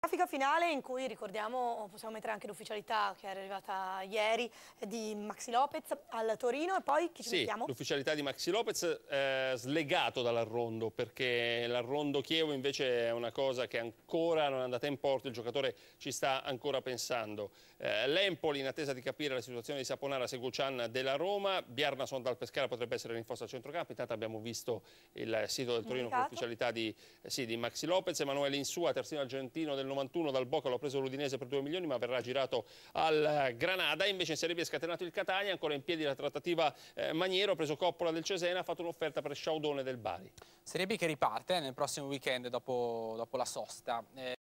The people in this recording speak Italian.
Grafica finale in cui ricordiamo, possiamo mettere anche l'ufficialità che era arrivata ieri eh, di Maxi Lopez al Torino e poi chi ci sì, mettiamo? l'ufficialità di Maxi Lopez eh, slegato dall'arrondo perché l'arrondo Chievo invece è una cosa che ancora non è andata in porto, il giocatore ci sta ancora pensando. Eh, L'Empoli in attesa di capire la situazione di Saponara, Segucian della Roma, Bjarnason Sondal Pescara potrebbe essere rinforzo al centrocampo, intanto abbiamo visto il sito del Torino Indicato. con l'ufficialità di, eh, sì, di, Maxi Lopez, Emanuele Insua, terzino argentino del 91 dal Boca l'ha preso l'Udinese per 2 milioni ma verrà girato al eh, Granada invece in Serie B è scatenato il Catania ancora in piedi la trattativa eh, Maniero ha preso Coppola del Cesena ha fatto un'offerta per Sciaudone del Bari Serie B che riparte nel prossimo weekend dopo, dopo la sosta eh...